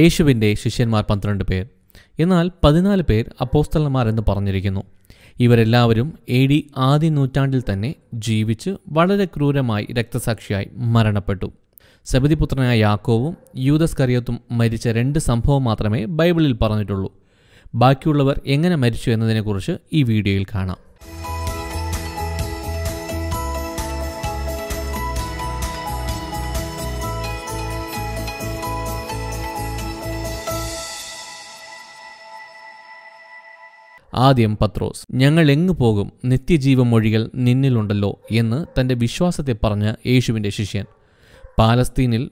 യേശുവിൻ്റെ ശിഷ്യന്മാർ പന്ത്രണ്ട് പേർ എന്നാൽ പതിനാല് പേർ അപ്പോസ്തലന്മാരെന്ന് പറഞ്ഞിരിക്കുന്നു ഇവരെല്ലാവരും എ ഡി ആദ്യ നൂറ്റാണ്ടിൽ തന്നെ ജീവിച്ച് വളരെ ക്രൂരമായി രക്തസാക്ഷിയായി മരണപ്പെട്ടു സബദിപുത്രനായ യാക്കോവും യൂതസ് കറിയത്തും മരിച്ച രണ്ട് സംഭവം മാത്രമേ ബൈബിളിൽ പറഞ്ഞിട്ടുള്ളൂ ബാക്കിയുള്ളവർ എങ്ങനെ മരിച്ചു എന്നതിനെക്കുറിച്ച് ഈ വീഡിയോയിൽ കാണാം ആദ്യം പത്രോസ് ഞങ്ങൾ എങ്ങു പോകും നിത്യജീവ മൊഴികൾ നിന്നിലുണ്ടല്ലോ എന്ന് തൻ്റെ വിശ്വാസത്തെ പറഞ്ഞ യേശുവിൻ്റെ ശിഷ്യൻ പാലസ്തീനിൽ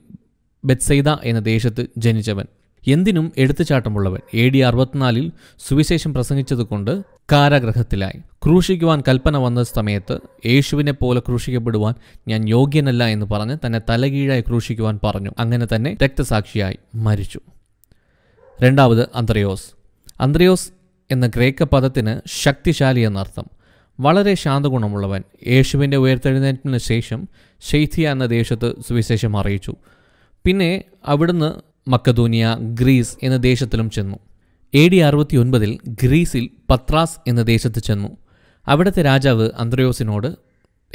ബെത്സൈദ എന്ന ദേശത്ത് ജനിച്ചവൻ എന്തിനും എടുത്തുചാട്ടമുള്ളവൻ എ ഡി അറുപത്തിനാലിൽ സുവിശേഷം പ്രസംഗിച്ചതുകൊണ്ട് കാരാഗ്രഹത്തിലായി ക്രൂശിക്കുവാൻ കൽപ്പന വന്ന സമയത്ത് യേശുവിനെ പോലെ ക്രൂശിക്കപ്പെടുവാൻ ഞാൻ യോഗ്യനല്ല എന്ന് പറഞ്ഞ് തന്നെ തലകീഴായി ക്രൂശിക്കുവാൻ പറഞ്ഞു അങ്ങനെ തന്നെ രക്തസാക്ഷിയായി മരിച്ചു രണ്ടാമത് അന്ത്രയോസ് അന്ത്രയോസ് എന്ന ഗ്രേക്ക പദത്തിന് ശക്തിശാലി എന്നർത്ഥം വളരെ ശാന്തഗുണമുള്ളവൻ യേശുവിൻ്റെ ഉയർത്തെഴുന്നേറ്റിന് ശേഷം ഷെയ്ഥിയ എന്ന ദേശത്ത് സുവിശേഷം അറിയിച്ചു പിന്നെ അവിടുന്ന് മക്കദൂനിയ ഗ്രീസ് എന്ന ദേശത്തിലും ചെന്നു എ ഡി അറുപത്തി ഒൻപതിൽ ഗ്രീസിൽ പത്രാസ് എന്ന ദേശത്ത് ചെന്നു അവിടുത്തെ രാജാവ് അന്ത്രയോസിനോട്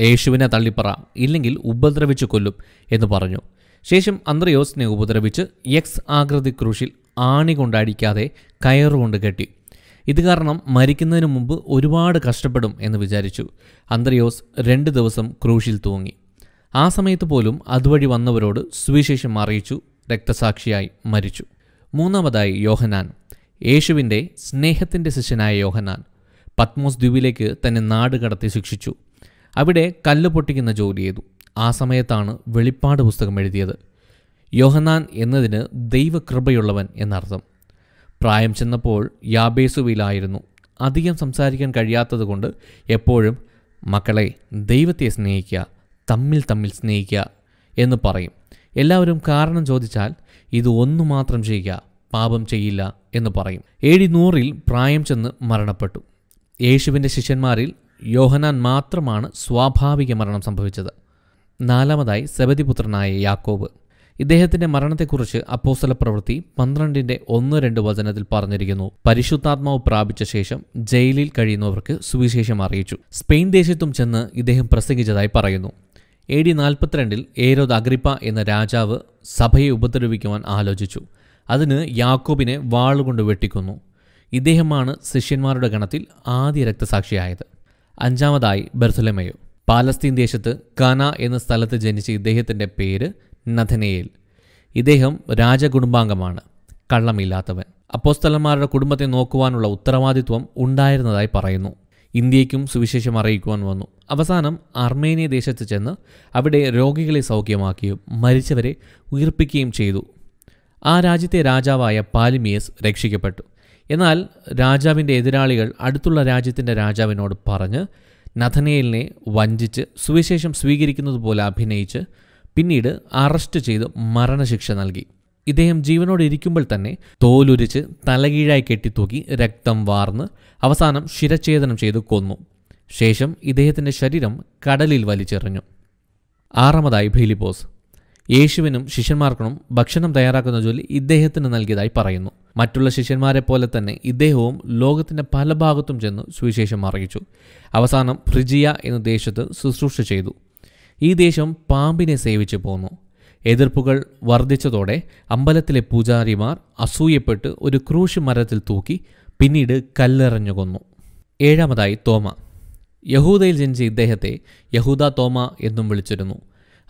യേശുവിനെ തള്ളിപ്പറ ഇല്ലെങ്കിൽ ഉപദ്രവിച്ച് കൊല്ലും എന്ന് പറഞ്ഞു ശേഷം അന്ത്രയോസിനെ ഉപദ്രവിച്ച് എക്സ് ആകൃതി ക്രൂശിൽ ആണി കൊണ്ടടിക്കാതെ കയറുകൊണ്ട് കെട്ടി ഇത് കാരണം മരിക്കുന്നതിന് മുമ്പ് ഒരുപാട് കഷ്ടപ്പെടും എന്ന് വിചാരിച്ചു അന്ത്രയോസ് രണ്ട് ദിവസം ക്രൂശിൽ തൂങ്ങി ആ സമയത്ത് പോലും അതുവഴി വന്നവരോട് സുവിശേഷം അറിയിച്ചു രക്തസാക്ഷിയായി മരിച്ചു മൂന്നാമതായി യോഹനാൻ യേശുവിൻ്റെ സ്നേഹത്തിൻ്റെ ശിഷ്യനായ യോഹനാൻ പത്മോസ് ദ്വീപിലേക്ക് തന്നെ നാട് കടത്തി ശിക്ഷിച്ചു അവിടെ കല്ല് പൊട്ടിക്കുന്ന ജോലി ചെയ്തു ആ സമയത്താണ് വെളിപ്പാട് പുസ്തകം എഴുതിയത് യോഹനാൻ എന്നതിന് ദൈവകൃപയുള്ളവൻ എന്നർത്ഥം പ്രായം ചെന്നപ്പോൾ യാബേസുവിലായിരുന്നു അധികം സംസാരിക്കാൻ കഴിയാത്തതുകൊണ്ട് എപ്പോഴും മക്കളെ ദൈവത്തെ സ്നേഹിക്കുക തമ്മിൽ തമ്മിൽ സ്നേഹിക്കുക എന്ന് പറയും എല്ലാവരും കാരണം ചോദിച്ചാൽ ഇത് ഒന്നു മാത്രം ചെയ്യുക പാപം ചെയ്യില്ല എന്ന് പറയും ഏഴി നൂറിൽ പ്രായം ചെന്ന് മരണപ്പെട്ടു യേശുവിൻ്റെ ശിഷ്യന്മാരിൽ യോഹനാൻ മാത്രമാണ് സ്വാഭാവിക മരണം സംഭവിച്ചത് നാലാമതായി സബതിപുത്രനായ യാക്കോബ് ഇദ്ദേഹത്തിന്റെ മരണത്തെക്കുറിച്ച് അപ്പോസ്തല പ്രവൃത്തി പന്ത്രണ്ടിന്റെ ഒന്ന് രണ്ട് വചനത്തിൽ പറഞ്ഞിരിക്കുന്നു പരിശുദ്ധാത്മാവ് പ്രാപിച്ച ശേഷം ജയിലിൽ കഴിയുന്നവർക്ക് സുവിശേഷം അറിയിച്ചു സ്പെയിൻ ദേശത്തും ചെന്ന് ഇദ്ദേഹം പ്രസംഗിച്ചതായി പറയുന്നു എ ഡി നാൽപ്പത്തിരണ്ടിൽ ഏരോദ് അഗ്രിപ്പ എന്ന രാജാവ് സഭയെ ഉപദ്രവിക്കുവാൻ ആലോചിച്ചു അതിന് യാക്കോബിനെ വാളുകൊണ്ട് വെട്ടിക്കുന്നു ഇദ്ദേഹമാണ് ശിഷ്യന്മാരുടെ ഗണത്തിൽ ആദ്യ രക്തസാക്ഷിയായത് അഞ്ചാമതായി ബെർസലമയോ പാലസ്തീൻ ദേശത്ത് കാന എന്ന സ്ഥലത്ത് ജനിച്ച ഇദ്ദേഹത്തിൻ്റെ പേര് നഥനയിൽ ഇദ്ദേഹം രാജകുടുംബാംഗമാണ് കള്ളമില്ലാത്തവൻ അപ്പോസ്തലന്മാരുടെ കുടുംബത്തെ നോക്കുവാനുള്ള ഉത്തരവാദിത്വം ഉണ്ടായിരുന്നതായി പറയുന്നു ഇന്ത്യയ്ക്കും സുവിശേഷം അറിയിക്കുവാൻ വന്നു അവസാനം അർമേനിയ ദേശത്ത് ചെന്ന് അവിടെ രോഗികളെ സൗഖ്യമാക്കുകയും മരിച്ചവരെ ഉയർപ്പിക്കുകയും ചെയ്തു ആ രാജ്യത്തെ രാജാവായ പാലിമിയസ് രക്ഷിക്കപ്പെട്ടു എന്നാൽ രാജാവിൻ്റെ എതിരാളികൾ അടുത്തുള്ള രാജ്യത്തിൻ്റെ രാജാവിനോട് പറഞ്ഞ് നഥനയിലിനെ വഞ്ചിച്ച് സുവിശേഷം സ്വീകരിക്കുന്നത് പോലെ അഭിനയിച്ച് പിന്നീട് അറസ്റ്റ് ചെയ്ത് മരണശിക്ഷ നൽകി ഇദ്ദേഹം ജീവനോടെ ഇരിക്കുമ്പോൾ തന്നെ തോലുരിച്ച് തലകീഴായി കെട്ടിത്തൂക്കി രക്തം വാർന്ന് അവസാനം ശിരഛേദനം ചെയ്ത് കൊന്നു ശേഷം ഇദ്ദേഹത്തിൻ്റെ ശരീരം കടലിൽ വലിച്ചെറിഞ്ഞു ആറാമതായി ഭീലിബോസ് യേശുവിനും ശിഷ്യന്മാർക്കും ഭക്ഷണം തയ്യാറാക്കുന്ന ജോലി ഇദ്ദേഹത്തിന് നൽകിയതായി പറയുന്നു മറ്റുള്ള ശിഷ്യന്മാരെ പോലെ തന്നെ ഇദ്ദേഹവും ലോകത്തിൻ്റെ പല ഭാഗത്തും ചെന്ന് സുവിശേഷം അറിയിച്ചു അവസാനം ഫ്രിജിയ എന്ന ദേശത്ത് ശുശ്രൂഷ ചെയ്തു ഈ ദേശം പാമ്പിനെ സേവിച്ചു പോന്നു എതിർപ്പുകൾ വർദ്ധിച്ചതോടെ അമ്പലത്തിലെ പൂജാരിമാർ അസൂയപ്പെട്ട് ഒരു ക്രൂശ് മരത്തിൽ തൂക്കി പിന്നീട് കല്ലെറിഞ്ഞു കൊന്നു ഏഴാമതായി തോമ യഹൂദയിൽ ജനിച്ച ഇദ്ദേഹത്തെ യഹൂദ തോമ എന്നും വിളിച്ചിരുന്നു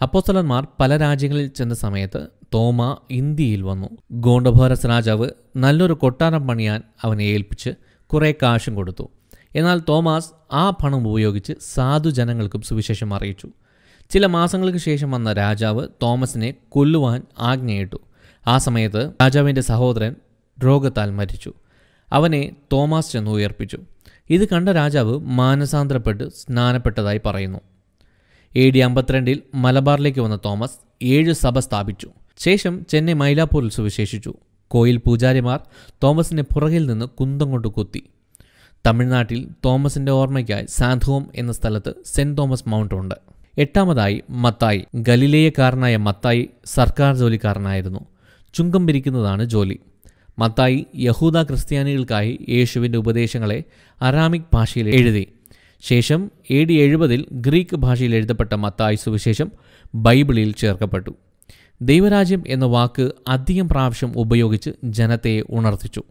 അപ്പോസ്തലന്മാർ പല രാജ്യങ്ങളിൽ ചെന്ന സമയത്ത് തോമ ഇന്ത്യയിൽ വന്നു ഗോണ്ടഭോരസ് രാജാവ് നല്ലൊരു കൊട്ടാരം പണിയാൻ അവനെ ഏൽപ്പിച്ച് കുറേ കാശും കൊടുത്തു എന്നാൽ തോമസ് ആ പണം ഉപയോഗിച്ച് സാധു ജനങ്ങൾക്കും സുവിശേഷം അറിയിച്ചു ചില മാസങ്ങൾക്ക് ശേഷം വന്ന രാജാവ് തോമസിനെ കൊല്ലുവാൻ ആജ്ഞയിട്ടു ആ സമയത്ത് രാജാവിൻ്റെ സഹോദരൻ രോഗത്താൽ മരിച്ചു അവനെ തോമസ് ചെന്ന് ഉയർപ്പിച്ചു ഇത് കണ്ട രാജാവ് മാനസാന്തരപ്പെട്ട് സ്നാനപ്പെട്ടതായി പറയുന്നു എ ഡി അമ്പത്തിരണ്ടിൽ മലബാറിലേക്ക് വന്ന തോമസ് ഏഴ് സഭ സ്ഥാപിച്ചു ശേഷം ചെന്നൈ മൈലാപ്പൂരിൽ സുവിശേഷിച്ചു കോയിൽ പൂജാരിമാർ തോമസിൻ്റെ പുറകിൽ നിന്ന് കുന്തം കൊണ്ട് കുത്തി തമിഴ്നാട്ടിൽ തോമസിൻ്റെ ഓർമ്മയ്ക്കായി സാന്ധുവം എന്ന സ്ഥലത്ത് സെൻറ് തോമസ് മൗണ്ട് ഉണ്ട് എട്ടാമതായി മത്തായി ഗലിലേയക്കാരനായ മത്തായി സർക്കാർ ജോലിക്കാരനായിരുന്നു ചുങ്കം പിരിക്കുന്നതാണ് ജോലി മത്തായി യഹൂദ ക്രിസ്ത്യാനികൾക്കായി യേശുവിൻ്റെ ഉപദേശങ്ങളെ അറാമിക് ഭാഷയിൽ എഴുതി ശേഷം എ ഡി എഴുപതിൽ ഗ്രീക്ക് ഭാഷയിൽ എഴുതപ്പെട്ട മത്തായി സുവിശേഷം ബൈബിളിൽ ചേർക്കപ്പെട്ടു ദൈവരാജ്യം എന്ന വാക്ക് അധികം പ്രാവശ്യം ഉപയോഗിച്ച് ജനത്തെ ഉണർത്തിച്ചു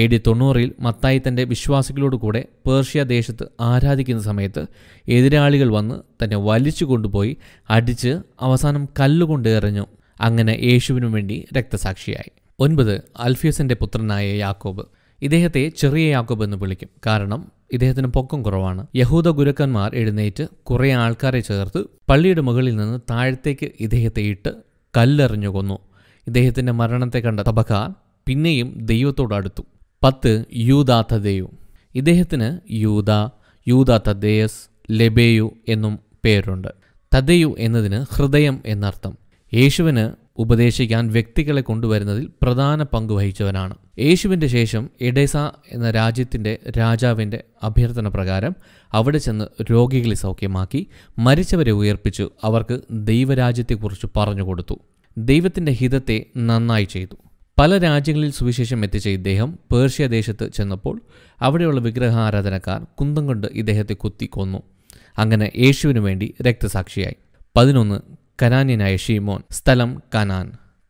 എ ഡി തൊണ്ണൂറിൽ മത്തായി തൻ്റെ വിശ്വാസികളോട് കൂടെ പേർഷ്യ ദേശത്ത് ആരാധിക്കുന്ന സമയത്ത് എതിരാളികൾ വന്ന് തന്നെ വലിച്ചു കൊണ്ടുപോയി അടിച്ച് അവസാനം കല്ലുകൊണ്ട് എറിഞ്ഞു അങ്ങനെ യേശുവിനു വേണ്ടി രക്തസാക്ഷിയായി ഒൻപത് അൽഫിയസിൻ്റെ പുത്രനായ യാക്കോബ് ഇദ്ദേഹത്തെ ചെറിയ യാക്കോബ് എന്ന് വിളിക്കും കാരണം ഇദ്ദേഹത്തിന് പൊക്കം കുറവാണ് യഹൂദ ഗുരുക്കന്മാർ എഴുന്നേറ്റ് കുറേ ആൾക്കാരെ ചേർത്ത് പള്ളിയുടെ മുകളിൽ നിന്ന് താഴത്തേക്ക് ഇദ്ദേഹത്തെ ഇട്ട് കല്ലെറിഞ്ഞു കൊന്നു ഇദ്ദേഹത്തിൻ്റെ മരണത്തെ കണ്ട തബക്കാർ പിന്നെയും ദൈവത്തോടടുത്തു പത്ത് യൂദാ തദ്ദേയു ഇദ്ദേഹത്തിന് യൂത യൂദാ തദ്ദേയസ് ലെബേയു എന്നും പേരുണ്ട് തദ്ദേയു എന്നതിന് ഹൃദയം എന്നർത്ഥം യേശുവിന് ഉപദേശിക്കാൻ വ്യക്തികളെ കൊണ്ടുവരുന്നതിൽ പ്രധാന പങ്ക് വഹിച്ചവനാണ് യേശുവിൻ്റെ ശേഷം എഡേസ എന്ന രാജ്യത്തിൻ്റെ രാജാവിൻ്റെ അഭ്യർത്ഥന പ്രകാരം അവിടെ ചെന്ന് രോഗികളെ സൗഖ്യമാക്കി മരിച്ചവരെ ഉയർപ്പിച്ചു അവർക്ക് ദൈവരാജ്യത്തെക്കുറിച്ച് പറഞ്ഞു കൊടുത്തു ദൈവത്തിൻ്റെ ഹിതത്തെ നന്നായി ചെയ്തു പല രാജ്യങ്ങളിൽ സുവിശേഷം എത്തിച്ച ഇദ്ദേഹം പേർഷ്യ ദേശത്ത് ചെന്നപ്പോൾ അവിടെയുള്ള വിഗ്രഹാരാധനക്കാർ കുന്തം കൊണ്ട് ഇദ്ദേഹത്തെ കുത്തി കൊന്നു അങ്ങനെ യേശുവിനു വേണ്ടി രക്തസാക്ഷിയായി പതിനൊന്ന് കനാന്യനായ ഷീമോൻ സ്ഥലം കനാൻ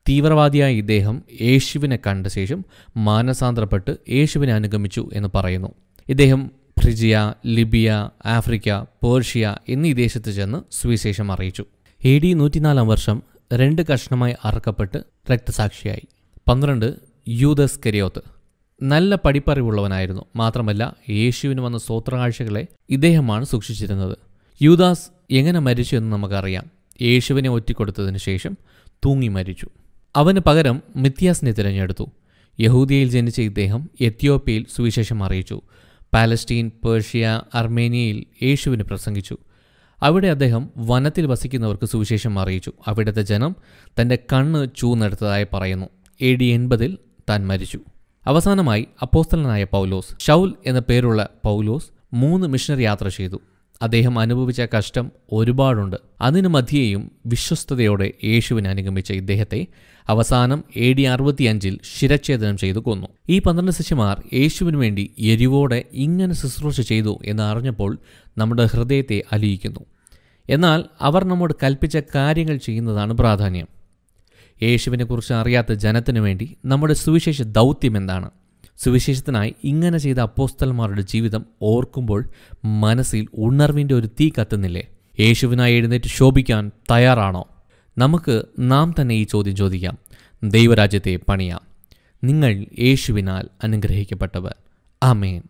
തീവ്രവാദിയായ ഇദ്ദേഹം യേശുവിനെ കണ്ട ശേഷം മാനസാന്തരപ്പെട്ട് യേശുവിനെ അനുഗമിച്ചു എന്ന് പറയുന്നു ഇദ്ദേഹം ഫ്രിജിയ ലിബിയ ആഫ്രിക്ക പേർഷ്യ എന്നീ ദേശത്ത് ചെന്ന് സുവിശേഷം അറിയിച്ചു എ ഡി നൂറ്റിനാലാം വർഷം രണ്ട് കഷ്ണമായി അറക്കപ്പെട്ട് രക്തസാക്ഷിയായി പന്ത്രണ്ട് യൂതസ് കരിയോത്ത് നല്ല പഠിപ്പറിവുള്ളവനായിരുന്നു മാത്രമല്ല യേശുവിന് വന്ന സ്വോത്രകാഴ്ചകളെ ഇദ്ദേഹമാണ് സൂക്ഷിച്ചിരുന്നത് യൂദാസ് എങ്ങനെ മരിച്ചു എന്ന് നമുക്കറിയാം യേശുവിനെ ഒറ്റിക്കൊടുത്തതിന് ശേഷം തൂങ്ങി മരിച്ചു അവന് പകരം മിത്യാസിനെ തിരഞ്ഞെടുത്തു യഹൂദിയയിൽ ജനിച്ച ഇദ്ദേഹം എത്യോപ്യയിൽ സുവിശേഷം അറിയിച്ചു പാലസ്റ്റീൻ പേർഷ്യ അർമേനിയയിൽ യേശുവിന് പ്രസംഗിച്ചു അവിടെ അദ്ദേഹം വനത്തിൽ വസിക്കുന്നവർക്ക് സുവിശേഷം അറിയിച്ചു അവിടുത്തെ ജനം തൻ്റെ കണ്ണ് ചൂന്നെടുത്തതായി പറയുന്നു എ ഡി എൺപതിൽ താൻ മരിച്ചു അവസാനമായി അപ്പോസ്തലനായ പൗലോസ് ഷൗൽ എന്ന പേരുള്ള പൗലോസ് മൂന്ന് മിഷണറി യാത്ര ചെയ്തു അദ്ദേഹം അനുഭവിച്ച കഷ്ടം ഒരുപാടുണ്ട് അതിനു മധ്യേയും വിശ്വസ്തയോടെ യേശുവിനെ അനുഗമിച്ച ഇദ്ദേഹത്തെ അവസാനം എ ഡി അറുപത്തിയഞ്ചിൽ ശിരച്ഛേദനം ചെയ്തു കൊന്നു ഈ പന്ത്രണ്ട് ശിഷ്യമാർ യേശുവിനു വേണ്ടി എരിവോടെ ഇങ്ങനെ ശുശ്രൂഷ ചെയ്തു എന്ന് അറിഞ്ഞപ്പോൾ നമ്മുടെ ഹൃദയത്തെ അലിയിക്കുന്നു എന്നാൽ അവർ നമ്മോട് കൽപ്പിച്ച കാര്യങ്ങൾ ചെയ്യുന്നതാണ് പ്രാധാന്യം യേശുവിനെക്കുറിച്ച് അറിയാത്ത ജനത്തിനു വേണ്ടി നമ്മുടെ സുവിശേഷ ദൗത്യം എന്താണ് സുവിശേഷത്തിനായി ഇങ്ങനെ ചെയ്ത അപ്പോസ്തലന്മാരുടെ ജീവിതം ഓർക്കുമ്പോൾ മനസ്സിൽ ഉണർവിൻ്റെ ഒരു തീ കത്തുന്നില്ലേ യേശുവിനായി എഴുന്നേറ്റ് ശോഭിക്കാൻ തയ്യാറാണോ നമുക്ക് നാം തന്നെ ഈ ചോദ്യം ചോദിക്കാം ദൈവരാജ്യത്തെ പണിയാം നിങ്ങൾ യേശുവിനാൽ അനുഗ്രഹിക്കപ്പെട്ടവർ ആമേൻ